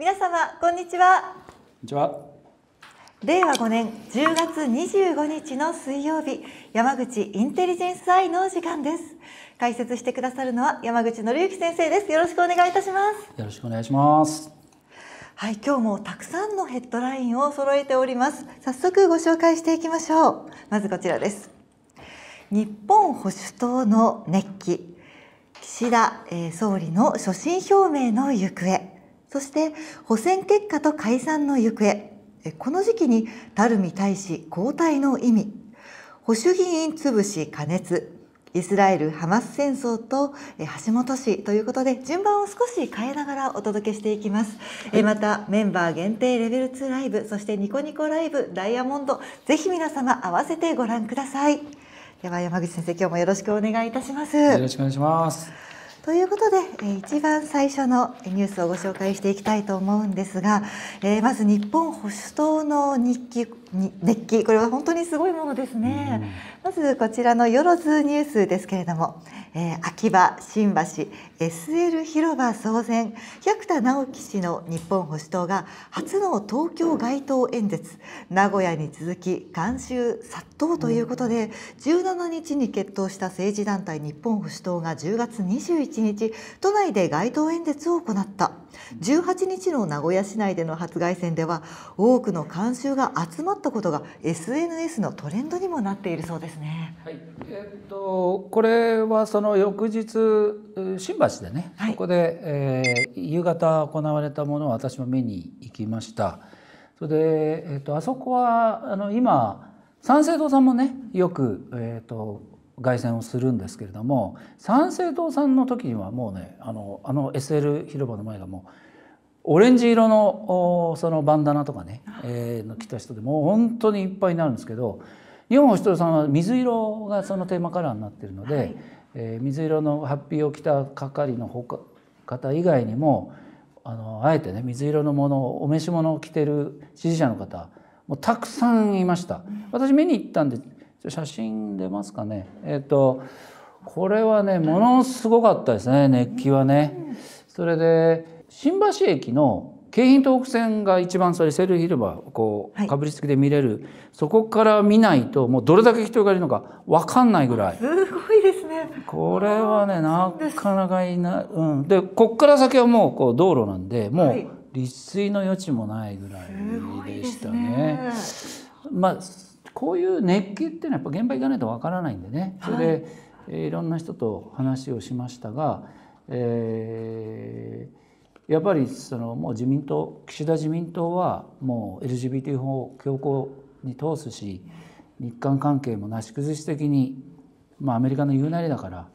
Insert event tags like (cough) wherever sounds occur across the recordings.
皆様こんにちはこんにちは令和5年10月25日の水曜日山口インテリジェンスアイの時間です解説してくださるのは山口紀之先生ですよろしくお願いいたしますよろしくお願いしますはい今日もたくさんのヘッドラインを揃えております早速ご紹介していきましょうまずこちらです日本保守党の熱気岸田、えー、総理の所信表明の行方そして補選結果と解散の行方この時期に垂水大使交代の意味保守議員潰し加熱イスラエル・ハマス戦争と橋本氏ということで順番を少し変えながらお届けしていきます、はい、またメンバー限定レベル2ライブそしてニコニコライブダイヤモンドぜひ皆様合わせてご覧くださいでは山口先生今日もよろしくお願いいたしますよろしくお願いしますということで、えー、一番最初のニュースをご紹介していきたいと思うんですが、えー、まず日本保守党の日記熱気これは本当にすごいものですね、まずこちらのよろずニュースですけれども、えー、秋葉新橋 SL 広場騒然百田直樹氏の日本保守党が初の東京街頭演説名古屋に続き監修殺到ということで、17日に決闘した政治団体日本保守党が10月21日都内で街頭演説を行った。18日の名古屋市内での初凱旋では多くの観衆が集まったことが SNS のトレンドにもなっているそうですね。はいえー、っとこれはその翌日新橋でね、はい、ここで、えー、夕方行われたものを私も見に行きました。それで、えー、っとあそこはあの今三省堂さんもねよく、えー、っと凱旋をするんですけれども参政党さんの時にはもうねあのあの SL 広場の前がもうオレンジ色のそのバンダナとかね、えー、の着た人でもう本当にいっぱいになるんですけど日本守とさんは水色がそのテーマカラーになってるので、はい、えー、水色のハッピーを着た係の方以外にもあのあえてね水色のものお召し物を着てる支持者の方もうたくさんいました。私見に行ったんで写真出ますかね。えっ、ー、と、これはね、ものすごかったですね、熱気はね。それで、新橋駅の京浜東北線が一番それセル広場こうかぶりつきで見れる、はい、そこから見ないともうどれだけ人がいるのか分かんないぐらいすごいですねこれはねなかなかいない、うん、でこっから先はもうこう道路なんでもう立水の余地もないぐらいでしたね。はい、ねまあこういう熱気っていうのはやっぱ現場行かないとわからないんでねそれで、はい、えいろんな人と話をしましたが、えー、やっぱりそのもう自民党岸田自民党はもう LGBT 法を強行に通すし日韓関係もなし崩し的に、まあ、アメリカの言うなりだから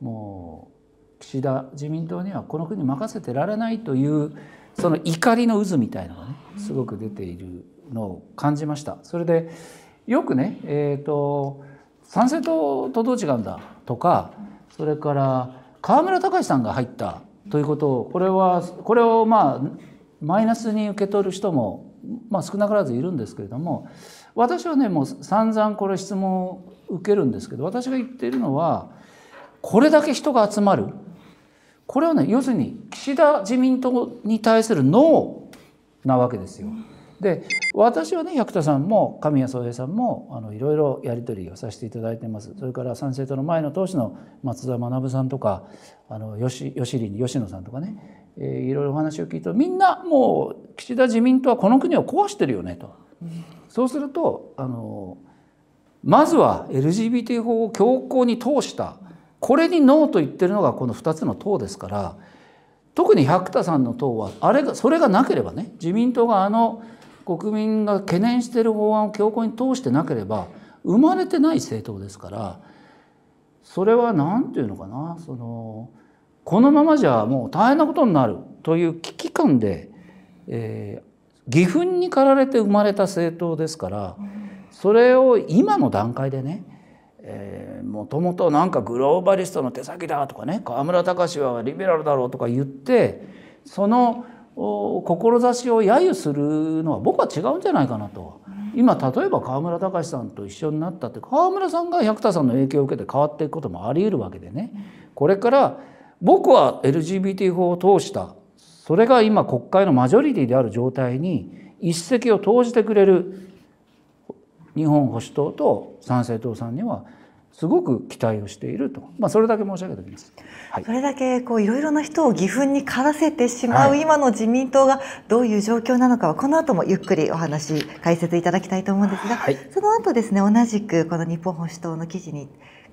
もう岸田自民党にはこの国任せてられないというその怒りの渦みたいなのがねすごく出ているのを感じました。それでよくね、えーと、と参政党とどう違うんだとかそれから河村隆さんが入ったということをこれはこれをまあマイナスに受け取る人も、まあ、少なからずいるんですけれども私はねもう散々これ質問を受けるんですけど私が言っているのはこれだけ人が集まるこれはね要するに岸田自民党に対するノーなわけですよ。で私はね百田さんも神谷宗平さんもあのいろいろやり取りをさせていただいてますそれから参政党の前の党首の松田学さんとかあの吉吉林吉野さんとかね、えいろいろお話を聞いてみんなもう岸田自民党はこの国を壊してるよねと、うん、そうするとあのまずは LGBT 法を強硬に通したこれにノーと言ってるのがこの2つの党ですから特に百田さんの党はあれがそれがなければね自民党があの国民が懸念している法案を強行に通してなければ生まれてない政党ですからそれは何て言うのかなそのこのままじゃもう大変なことになるという危機感で、えー、義憤に駆られて生まれた政党ですからそれを今の段階でねもともとなんかグローバリストの手先だとかね河村隆はリベラルだろうとか言ってその志を揶揄するのは僕は違うんじゃないかなと。今例えば河村隆さんと一緒になったって河村さんが百田さんの影響を受けて変わっていくこともあり得るわけでねこれから僕は LGBT 法を通したそれが今国会のマジョリティである状態に一石を投じてくれる日本保守党と参政党さんにはすごく期待をしていると、まあ、それだけ申し上げておきます、はい、それだけこういろいろな人を義憤にからせてしまう、今の自民党がどういう状況なのかはこの後もゆっくりお話解説いただきたいと思うんですが、はい、その後ですね同じくこの日本保守党の記事に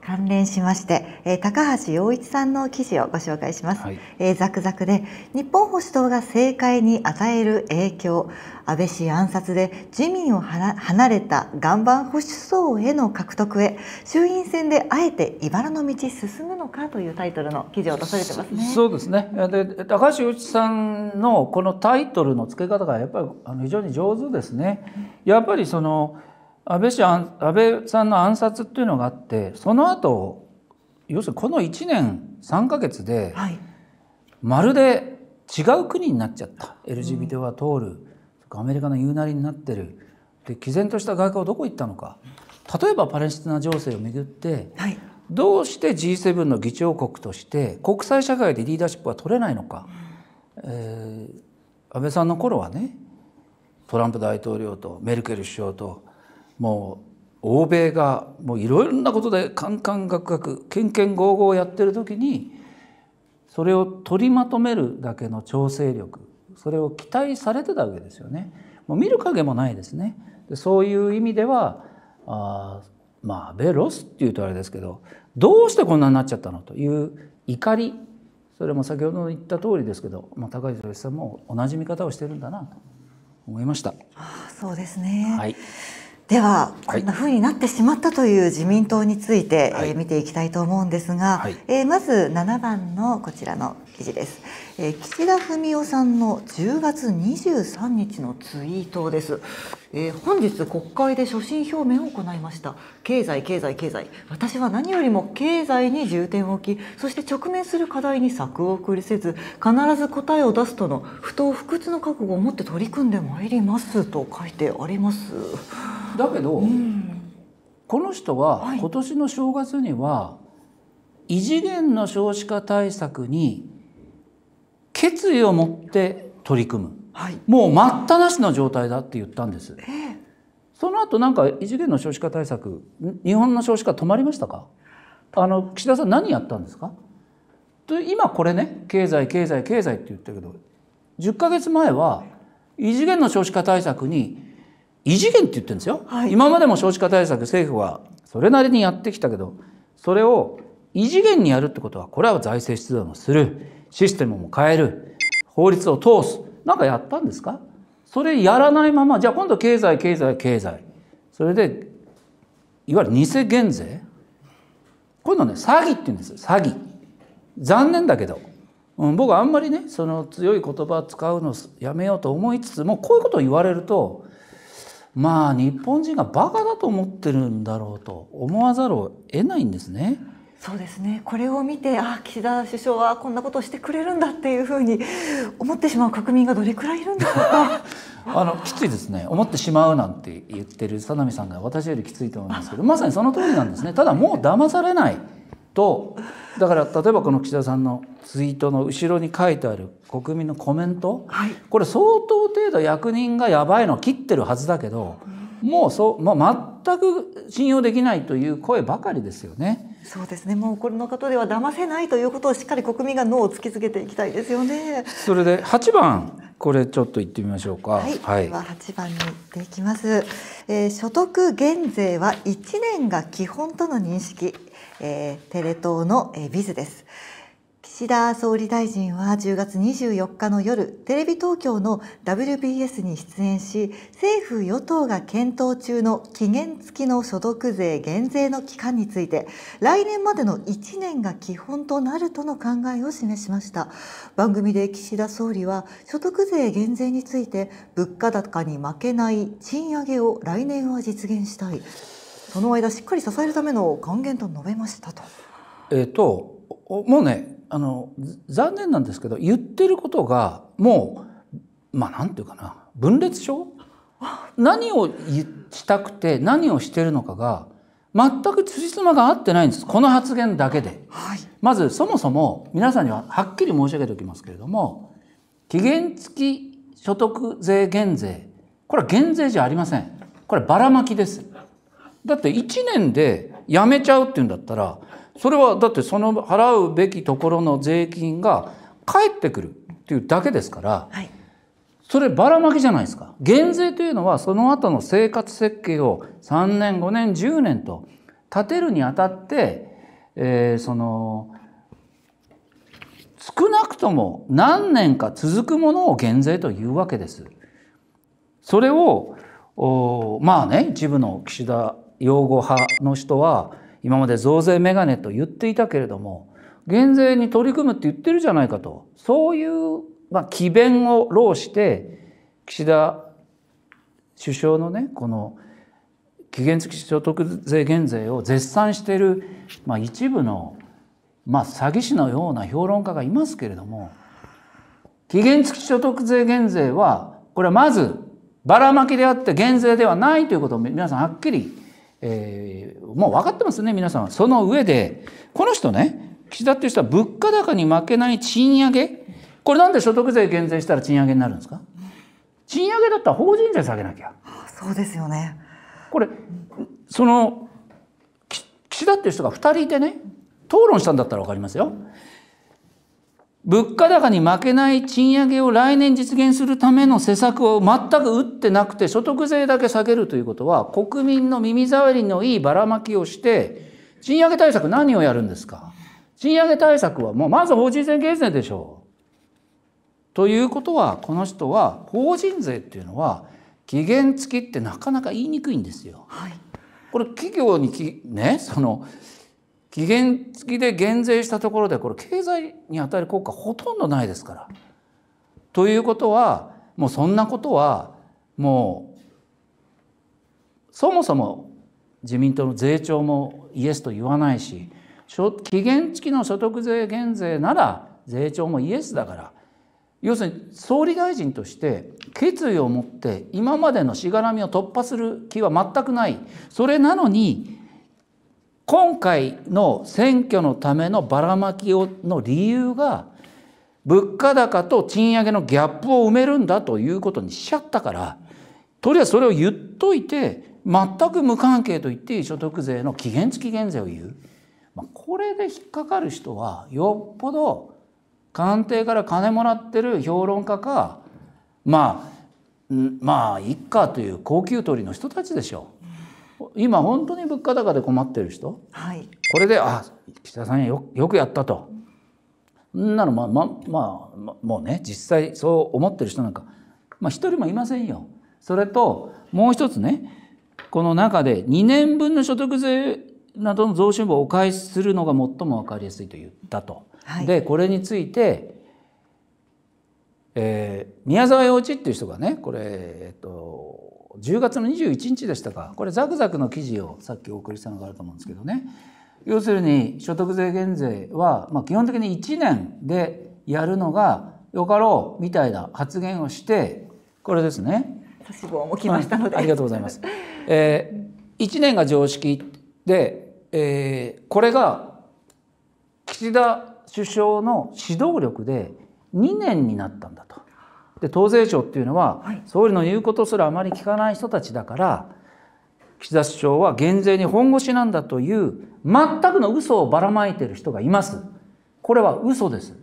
関連しまして、えー、高橋洋一さんの記事をご紹介します、はい、えー、ザクザクで日本保守党が政界に与える影響安倍氏暗殺で自民をはな離れた岩盤保守層への獲得へ衆院選であえて茨の道進むのかというタイトルの記事を出されてますねそうですねで高橋洋一さんのこのタイトルの付け方がやっぱりあの非常に上手ですね、やっぱりその安倍氏安倍さんの暗殺っていうのがあってその後要するにこの1年3か月で、はい、まるで違う国になっちゃった LGBT は通る、うん、アメリカの言うなりになってるで毅然とした外交はどこ行ったのか例えばパレスチナ情勢をめぐって、はい、どうして G7 の議長国として国際社会でリーダーシップは取れないのか、うん、えー、安倍さんの頃はねトランプ大統領とメルケル首相ともう欧米がもういろろなことでカンカンガクガクケンケンゴーゴーやってる時にそれを取りまとめるだけの調整力それを期待されてたわけですよね。もう見る影もないですね。でそういう意味ではあまあベロスっていうとあれですけどどうしてこんなになっちゃったのという怒りそれも先ほど言った通りですけど、まあ、高市さんも同じ見方をしてるんだなと思いました。あそうですね、はいでは、こんなふうになってしまったという自民党について、はい、えー、見ていきたいと思うんですが、はい、えー、まず7番のこちらの記事です、えー、岸田文雄さんの10月23日のツイートです、えー、本日国会で所信表明を行いました経済経済経済私は何よりも経済に重点を置きそして直面する課題に策を送りせず必ず答えを出すとの不当不屈の覚悟を持って取り組んでまいりますと書いてありますだけど、うん、この人は今年の正月には、異次元の少子化対策に決意を持って取り組む、はい、もう待ったなしの状態だって言ったんです、えー、その後なんか異次元の少子化対策日本の少子化止まりましたかあの岸田さん何やったんですかと今これね経済経済経済って言ったけど10ヶ月前は異次元の少子化対策に異次元って言ってるんですよ、はい、今までも少子化対策政府はそれなりにやってきたけどそれを異次元にやるってことはこれは財政出動もするシステムも変える法律を通すなんかやったんですかそれやらないままじゃあ今度経済経済経済それでいわゆる偽減税こういうのね詐欺って言うんです詐欺残念だけど、うん、僕あんまりねその強い言葉使うのやめようと思いつつもこういうことを言われるとまあ日本人がバカだと思ってるんだろうと思わざるを得ないんですね。そうですねこれを見てあ岸田首相はこんなことをしてくれるんだっていうふうに思ってしまう国民がどれくらいいるんだろうか (laughs) あのきついですね思ってしまうなんて言ってる佐波さんが私よりきついと思いますけどまさにその通りなんですねただもう騙されないとだから例えばこの岸田さんのツイートの後ろに書いてある国民のコメント、はい、これ相当程度役人がやばいの切ってるはずだけど、うん、もうそう、まあ、全く信用できないという声ばかりですよね。そうですねもうこれの方では騙せないということをしっかり国民が脳を突きつけていきたいですよね。それで8番これちょっと言ってみましょうか。はい、はい、では8番に行っていきます、えー。所得減税は1年が基本との認識えー、テレ東の、えー、ビズです。岸田総理大臣は10月24日の夜、テレビ東京の WBS に出演し、政府与党が検討中の期限付きの所得税減税の期間について、来年までの1年が基本となるとの考えを示しました。番組で岸田総理は、所得税減税について、物価高に負けない賃上げを来年は実現したい。その間しっかり支えるための還元と述べましたと。えっ、ー、ともうねあの残念なんですけど言ってることがもうまあなんていうかな分裂症何をしたくて何をしてるのかが全く辻褄が合ってないんですこの発言だけで、はい、まずそもそも皆さんにははっきり申し上げておきますけれども期限付き所得税減税これは減税じゃありませんこればらまきですだって1年で辞めちゃうっていうんだったらそれはだってその払うべきところの税金が返ってくるっていうだけですから、はい、そればらまきじゃないですか減税というのはその後の生活設計を3年5年10年と立てるにあたって、えー、その少なくとも何年か続くものを減税というわけです。それをまあね一部の岸田擁護派の人は今まで増税メガネと言っていたけれども減税に取り組むって言ってるじゃないかとそういう、まあ、詭弁を労して岸田首相のねこの期限付き所得税減税を絶賛している、まあ、一部の、まあ、詐欺師のような評論家がいますけれども期限付き所得税減税はこれはまずばらまきであって減税ではないということを皆さんはっきりえー、もう分かってますね皆さんその上でこの人ね岸田っていう人は物価高に負けない賃上げこれなんで所得税減税したら賃上げになるんですか賃上げだったら法人税下げなきゃ。そうですよねこれその岸田っていう人が2人いてね討論したんだったら分かりますよ。物価高に負けない賃上げを来年実現するための施策を全く打ってなくて所得税だけ下げるということは国民の耳障りのいいばらまきをして賃上げ対策何をやるんですか賃上げ対策はもうまず法人税減税でしょう。ということはこの人は法人税っていうのは期限付きってなかなか言いにくいんですよ。はい、これ企業にねその期限付きで減税したところでこれ経済に与える効果ほとんどないですから。ということはもうそんなことはもうそもそも自民党の税調もイエスと言わないし期限付きの所得税減税なら税調もイエスだから要するに総理大臣として決意を持って今までのしがらみを突破する気は全くないそれなのに今回の選挙のためのばらまきをの理由が物価高と賃上げのギャップを埋めるんだということにしちゃったからとりあえずそれを言っといて全く無関係と言っていい所得税の期限付き減税を言う、まあ、これで引っかかる人はよっぽど官邸から金もらってる評論家かまあまあ一家という高給取りの人たちでしょう。今本当に物価高で困ってる人、はい、これであ岸田さんよよくやったと、そん、なのまあままあもうね実際そう思ってる人なんかまあ一人もいませんよ。それともう一つねこの中で2年分の所得税などの増収分をお返しするのが最も分かりやすいと言ったと。はい、でこれについてえー、宮沢洋一っていう人がねこれ、えっと、10月の21日でしたかこれザクザクの記事をさっきお送りしたのがあると思うんですけどね要するに所得税減税は、まあ、基本的に1年でやるのがよかろうみたいな発言をしてこれですね。も来ましたので、ありがとうございます。えー、1年が常識で、えー、これが岸田首相の指導力で2年になったんだと。で党税庁っていうのは、総理の言うことすらあまり聞かない人たちだから岸田首相は減税に本腰なんだという全くの嘘をばらまいてる人がいますこれは嘘です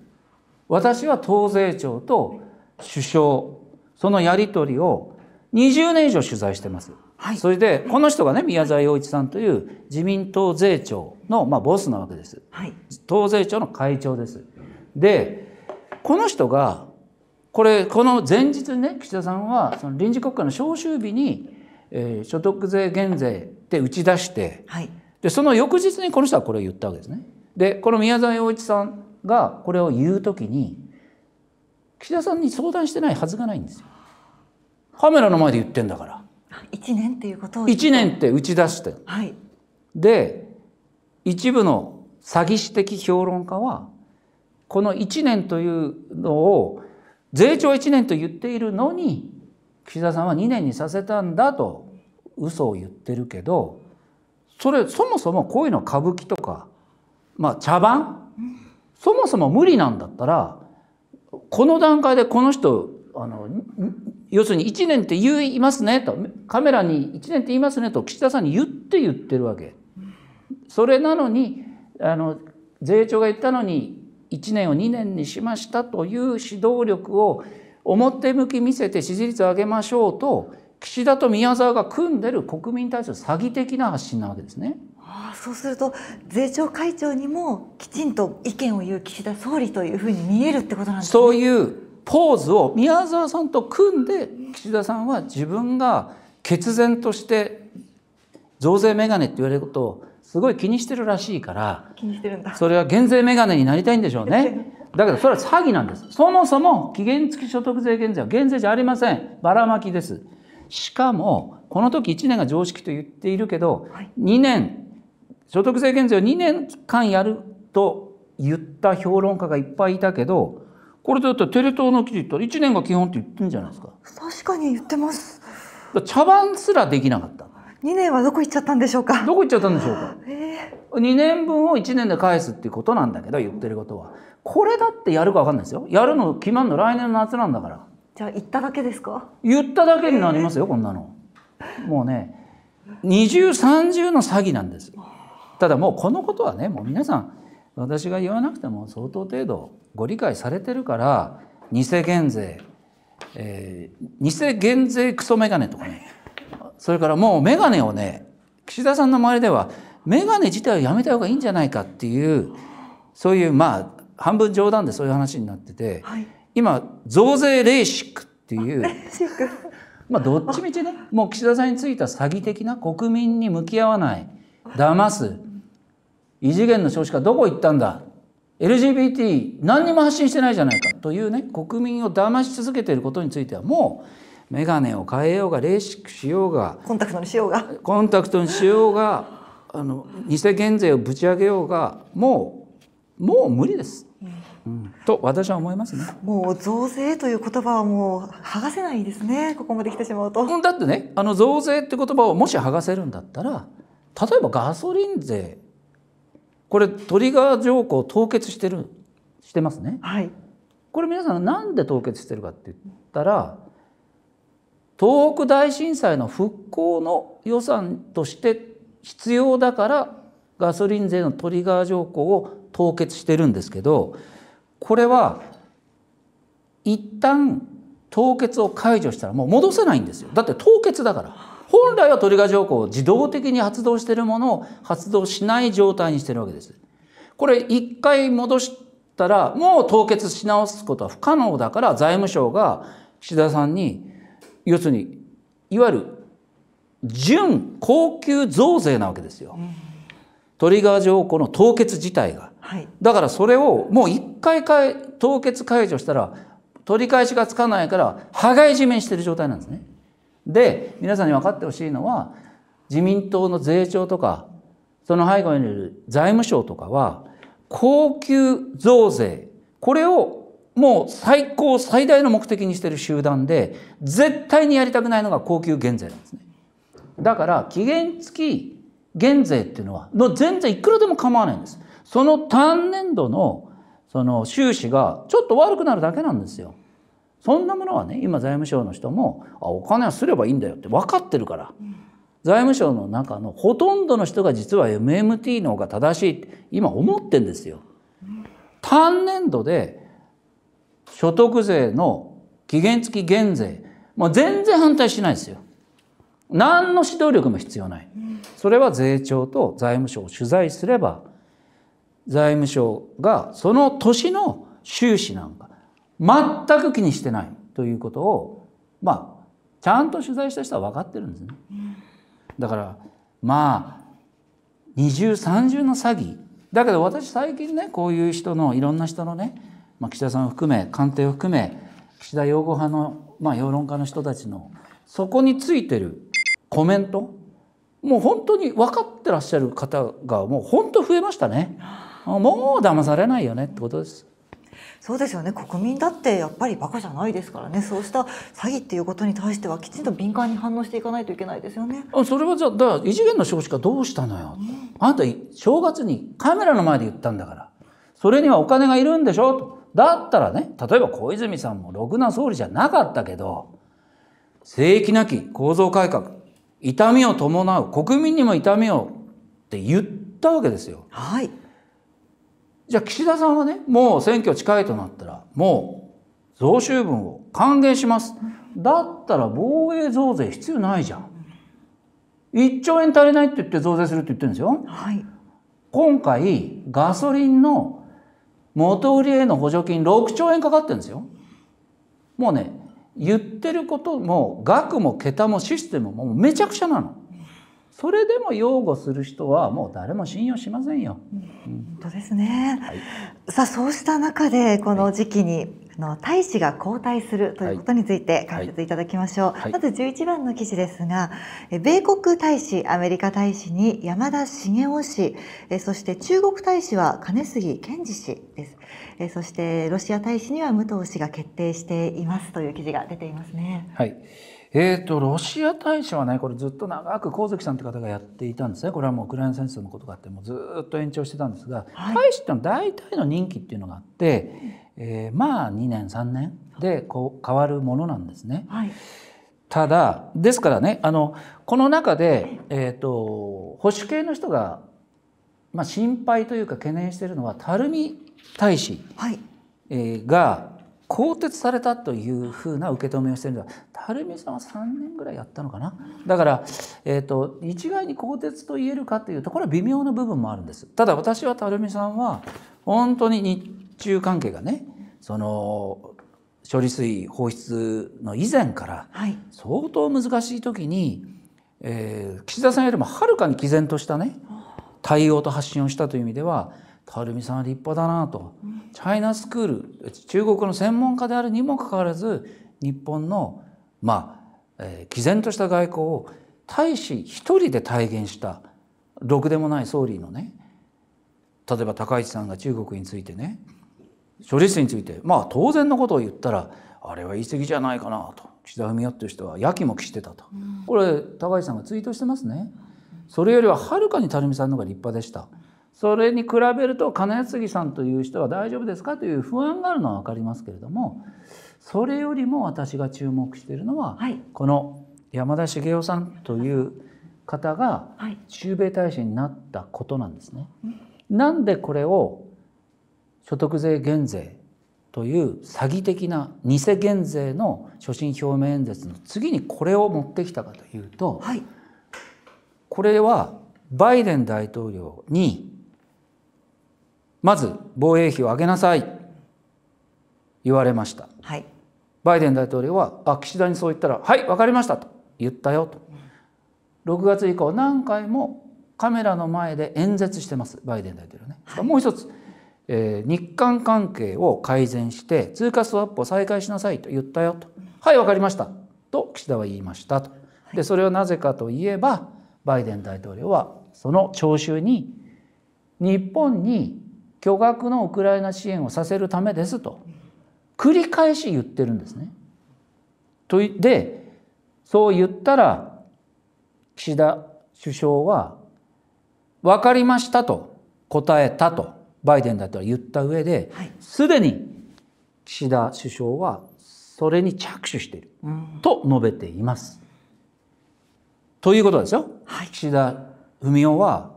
私は党税庁と首相そのやり取りを20年以上取材してます、はい、それでこの人がね宮沢洋一さんという自民党税庁の、まあ、ボスなわけです、はい、党税庁の会長ですでこの人がこれこの前日にね岸田さんはその臨時国会の召集日に、えー、所得税減税って打ち出して、はい、でその翌日にこの人はこれを言ったわけですね。でこの宮沢洋一さんがこれを言うときに岸田さんに相談してないはずがないんですよ。カメラの前で言ってんだから。1年っていうことを1年って打ち出して、はい、で一部の詐欺師的評論家はこの1年というのを税調1年と言っているのに岸田さんは2年にさせたんだと嘘を言ってるけどそれそもそもこういうの歌舞伎とか、まあ、茶番そもそも無理なんだったらこの段階でこの人あの要するに1年って言いますねとカメラに1年って言いますねと岸田さんに言って言ってるわけ。それなのにあの税調が言ったのに1年を2年にしましたという指導力を表向き見せて支持率を上げましょうと岸田と宮沢が組んでる国民に対する詐欺的な発信なわけですね。ああそうすると税調会長にもきちんと意見を言う岸田総理というふうに見えるってことなんですね。そういうポーズを宮沢さんと組んで岸田さんは自分が決然として増税メガネって言われることをすごい気にしてるらしいから気にしてるんだそれは減税メガネになりたいんでしょうね。(laughs) だけどそれは詐欺なんです。そもそも期限付き所得税減税は減税じゃありません。ばらまきです。しかも、この時1年が常識と言っているけど、はい、2年、所得税減税を2年間やると言った評論家がいっぱいいたけど、これだったらテレ東の記事とっ1年が基本って言ってるんじゃないですか。確かに言ってます。茶番すらできなかった。2年はどこ行っちゃったんでしょうかどこ行っちゃったんでしょうか、えー、2年分を1年で返すっていうことなんだけど言ってることはこれだってやるか分かんないですよやるの決まるの来年の夏なんだからじゃあ言っただけですか言っただけになりますよ、えー、こんなのもうね二重三重の詐欺なんですただもうこのことはねもう皆さん私が言わなくても相当程度ご理解されてるから偽減税、えー、偽減税クソメガネとかねそれからもうメガネをね、岸田さんの周りでは、メガネ自体をやめた方がいいんじゃないかっていう、そういうまあ、半分冗談でそういう話になってて、はい、今、増税レーシックっていう、(laughs) まあ、どっちみちね、もう岸田さんについた詐欺的な国民に向き合わない、騙す、異次元の少子化どこ行ったんだ LGBT 何にも発信してないじゃないかというね国民を騙し続けていることについてはもう眼鏡を変えようがレーシックしようがコンタクトにしようがコンタクトにしようがあの偽減税をぶち上げようがもうもう無理です。うん、と私は思いますねもう増税という言葉はもう剥がせないですねここまで来てしまうと。だってねあの増税って言葉をもし剥がせるんだったら例えばガソリン税これトリガー条項凍結してるしてますね、はい、これ皆さんなんで凍結してるかって言ったら東北大震災の復興の予算として必要だからガソリン税のトリガー条項を凍結してるんですけどこれは一旦凍結を解除したらもう戻せないんですよだって凍結だから本来はトリガー条項を自動的に発動してるものを発動しない状態にしてるわけですこれ一回戻したらもう凍結し直すことは不可能だから財務省が岸田さんに要するにいわゆる準高級増税なわけですよ、うん、トリガー条項の凍結自体が、はい、だからそれをもう1回か凍結解除したら取り返しがつかないから羽交い締めしてる状態なんですねで皆さんに分かってほしいのは自民党の税調とかその背後にいる財務省とかは高級増税これをもう最高最大の目的にしている集団で絶対にやりたくないのが高級減税なんですねだから期限付き減税っていうのはの全然いくらでも構わないんですその単年度のその収支がちょっと悪くなるだけなんですよそんなものはね今財務省の人もあお金はすればいいんだよって分かってるから、財務省の中のほとんどの人が実は MMT の方が正しいって今思ってんですよ。単年度で所得税の期限付き減税、もう全然反対しないですよ。何の指導力も必要ない。それは税調と財務省を取材すれば、財務省がその年の収支なんか全く気にしてないということを、まあ、ちゃんと取材した人は分かってるんですね。だから、まあ、二重三重の詐欺。だけど私最近ね、こういう人の、いろんな人のね、まあ、岸田さんを含め官邸を含め岸田擁護派の、まあ、評論家の人たちのそこについてるコメントもう本当に分かってらっしゃる方がもう本当増えましたね。もう騙されないよねってことです。そうですよね国民だってやっぱりバカじゃないですからねそうした詐欺っていうことに対してはきちんと敏感に反応していかないといけないですよねあそれはじゃあだから異次元の少子化どうしたのよ、うん、あんた正月にカメラの前で言ったんだからそれにはお金がいるんでしょとだったらね例えば小泉さんもろくな総理じゃなかったけど正規なき構造改革痛みを伴う国民にも痛みをって言ったわけですよ。はい、じゃあ岸田さんはねもう選挙近いとなったらもう増収分を還元します。だったら防衛増税必要ないじゃん。1兆円足りないって言って増税するって言ってるんですよ。はい、今回ガソリンの元売りへの補助金6兆円かかってるんですよ。もうね言ってることも額も桁もシステムもめちゃくちゃなの。それでも擁護する人はもう誰も信用しませんよ。うん、本当ですね、はい、さあそうした中でこの時期にあの大使が交代するということについて解説いただきましょう、はいはい、まず11番の記事ですが米国大使アメリカ大使に山田茂雄氏そして中国大使は金杉健二氏ですそしてロシア大使には武藤氏が決定していますという記事が出ていますね。はいえーと、ロシア大使はねこれずっと長く神月さんという方がやっていたんですねこれはもうウクライナ戦争のことがあってもうずっと延長してたんですが、はい、大使ってのは大体の任期っていうのがあって、えー、まあ2年3年でこう変わるものなんですね。はい、ただですからねあのこの中で、えーと、保守系の人が、まあ、心配というか懸念しているのは垂水大使、はいえが更迭されたというふうな受け止めをしてるんは垂水さんは3年ぐらいやったのかなだから、えーと、と一概に更迭と言えるかというとこれは微妙な部分もあるんですただ私は垂水さんは本当に日中関係がねその処理水放出の以前から相当難しい時に、はい、えー、岸田さんよりもはるかに毅然としたね対応と発信をしたという意味では垂水さんは立派だなと、チャイナスクール中国の専門家であるにもかかわらず日本のまあ、えー、毅然とした外交を大使一人で体現したろくでもない総理のね例えば高市さんが中国についてね処理水についてまあ当然のことを言ったらあれは言い過ぎじゃないかなと岸田文雄という人はやきもきしてたと、うん、これ高市さんがツイートしてますね。それよりははるかに垂水さんの方が立派でした。それに比べると金杉さんという人は大丈夫ですかという不安があるのは分かりますけれどもそれよりも私が注目しているのは、はい、この山田茂雄さんという方が中米大使になったことなんですね。はい、なんでこれを所得税減税という詐欺的な偽減税の所信表明演説の次にこれを持ってきたかというと、はい、これはバイデン大統領にまず防衛費を上げなさい言われました、はい、バイデン大統領はあ岸田にそう言ったら「はい分かりました」と言ったよと6月以降何回もカメラの前で演説してますバイデン大統領ね、はい、もう一つ、えー、日韓関係を改善して通貨スワップを再開しなさいと言ったよと「はい分かりました」と岸田は言いましたと。でそれはなぜかといえばバイデン大統領はその聴衆に日本に巨額のウクライナ支援をさせるためですと繰り返し言ってるんですね。とでそう言ったら岸田首相は「分かりました」と答えたとバイデンだったら言った上で、はい、すでに岸田首相はそれに着手していると述べています。うん、ということですよ。はい、岸田文雄は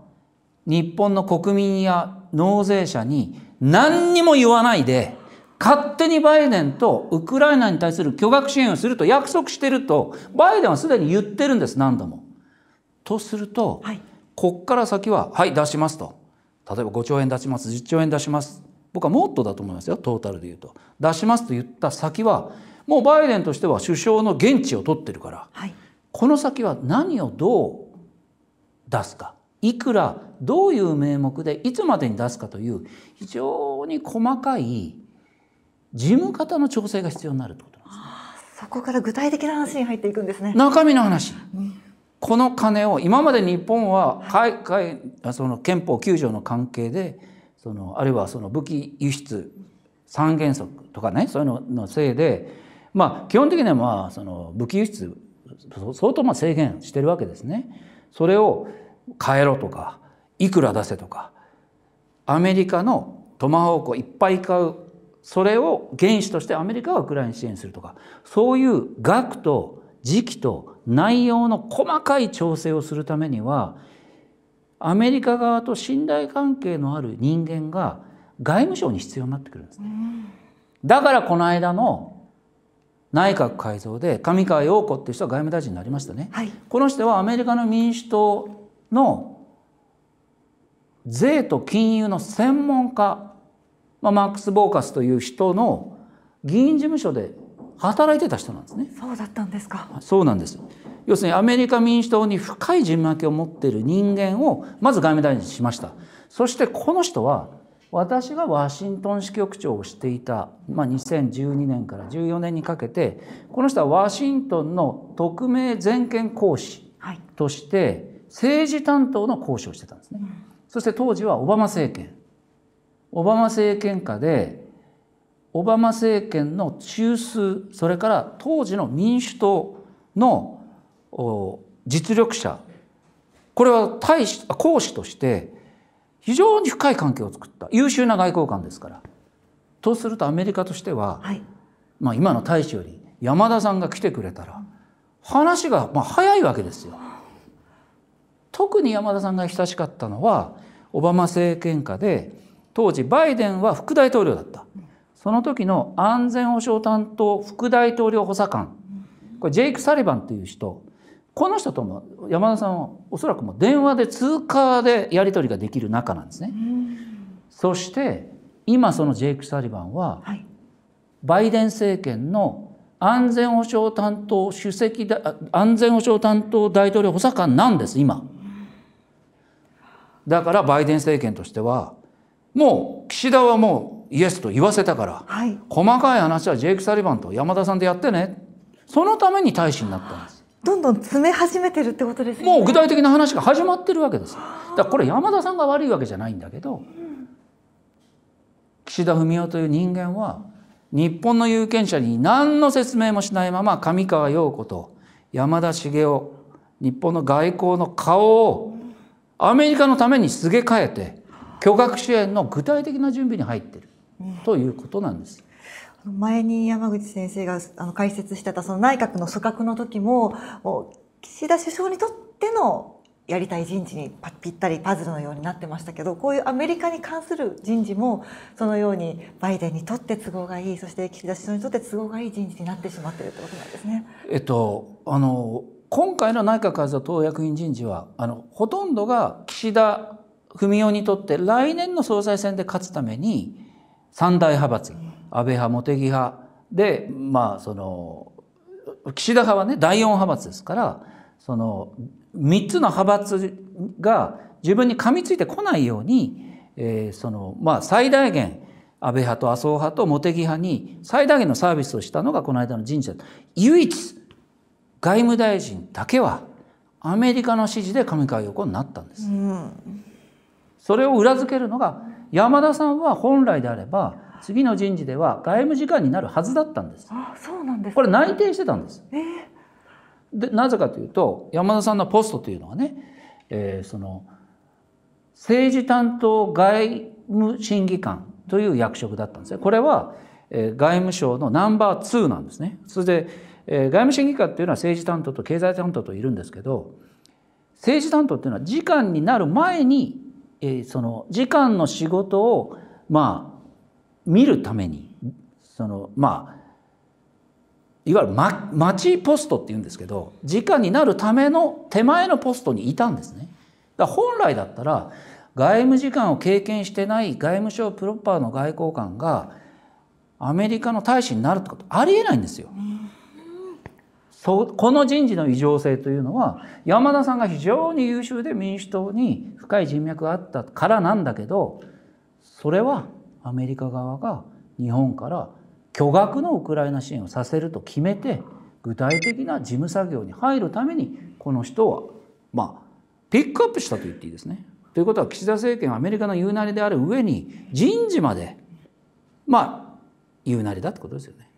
日本の国民や納税者に何にも言わないで、勝手にバイデンとウクライナに対する巨額支援をすると約束してると、バイデンはすでに言ってるんです、何度も。とすると、はい、こっから先は、はい、出しますと。例えば5兆円出します、10兆円出します。僕はもっとだと思いますよ、トータルで言うと。出しますと言った先は、もうバイデンとしては首相の現地を取ってるから、はい、この先は何をどう出すか。いくらどういう名目でいつまでに出すかという非常に細かい事務方の調整が必要になるということなんです、ね、そこから具体的な話に入っていくんですね。中身の話、うん、この金を今まで日本は海外その憲法9条の関係でそのあるいはその武器輸出三原則とかねそういうののせいで、まあ、基本的にはまあその武器輸出相当まあ制限してるわけですね。それを変えろとかいくら出せとかアメリカのトマホークをいっぱい買うそれを原資としてアメリカはウクライナに支援するとかそういう額と時期と内容の細かい調整をするためにはアメリカ側と信頼関係のある人間が外務省に必要になってくるんですね。だからこの間の内閣改造で上川陽子っていう人は外務大臣になりましたね、はい、この人はアメリカの民主党の税と金融の専門家、まあ、マックス・ボーカスという人の議員事務所で働いてた人なんですね。そうだったんですか。そうなんです。要するにアメリカ民主党に深い人脈を持っている人間をまず外務大臣にしました。そしてこの人は私がワシントン支局長をしていた、まあ、2012年から14年にかけてこの人はワシントンの特命全権講師として政治担当の講師をしてたんですね。はいそして当時はオバマ政権。オバマ政権下で、オバマ政権の中枢、それから当時の民主党の実力者、これは大使、講師として非常に深い関係を作った優秀な外交官ですから。とするとアメリカとしては、はい、まあ今の大使より山田さんが来てくれたら話がまあ早いわけですよ。特に山田さんが親しかったのはオバマ政権下で当時バイデンは副大統領だったその時の安全保障担当副大統領補佐官これジェイク・サリバンという人この人とも山田さんはおそらくもう電話で通過でやり取りができる仲なんですね。そして今そのジェイク・サリバンは、バイデン政権の安全保障担当主席安全保障担当大統領補佐官なんです今。だからバイデン政権としてはもう岸田はもうイエスと言わせたから、はい、細かい話はジェイク・サリバンと山田さんでやってねそのために大使になったんですどんどん詰め始めてるってことです、ね、もう具体的な話が始まってるわけですだこれ山田さんが悪いわけじゃないんだけど、うん、岸田文雄という人間は日本の有権者に何の説明もしないまま上川陽子と山田茂雄日本の外交の顔をアメリカのためにすげ替えて巨額支援の具体的な準備に入ってるということなんです。前に山口先生があの解説してたその内閣の組閣の時も岸田首相にとってのやりたい人事にぴったりパズルのようになってましたけどこういうアメリカに関する人事もそのようにバイデンにとって都合がいいそして岸田首相にとって都合がいい人事になってしまっているということなんですね。えっとあの今回の内閣改造党役員人事はあのほとんどが岸田文雄にとって来年の総裁選で勝つために三大派閥安倍派茂木派でまあその岸田派はね第四派閥ですからその3つの派閥が自分に噛みついてこないように、えー、そのまあ最大限安倍派と麻生派と茂木派に最大限のサービスをしたのがこの間の人事だ唯一外務大臣だけはアメリカの指示で神川陽子になったんです、うん、それを裏付けるのが山田さんは本来であれば次の人事では外務次官になるはずだったんですあそうなんです、これ内定してたんです、えー、でなぜかというと山田さんのポストというのはね、えー、その政治担当外務審議官という役職だったんですこれは、え外務省のナンバー2なんですねそれでえ外務審議官っていうのは政治担当と経済担当といるんですけど政治担当っていうのは次官になる前に、えー、その次官の仕事をまあ見るためにそのまあいわゆる、ま、町ポストっていうんですけど次官になるための手前のポストにいたんですね。だ本来だったら外務次官を経験してない外務省プロパーの外交官がアメリカの大使になるってことありえないんですよ。うんそこの人事の異常性というのは山田さんが非常に優秀で民主党に深い人脈があったからなんだけどそれはアメリカ側が日本から巨額のウクライナ支援をさせると決めて具体的な事務作業に入るためにこの人はまあピックアップしたと言っていいですね。ということは岸田政権はアメリカの言うなりである上に人事までまあ言うなりだってことですよね。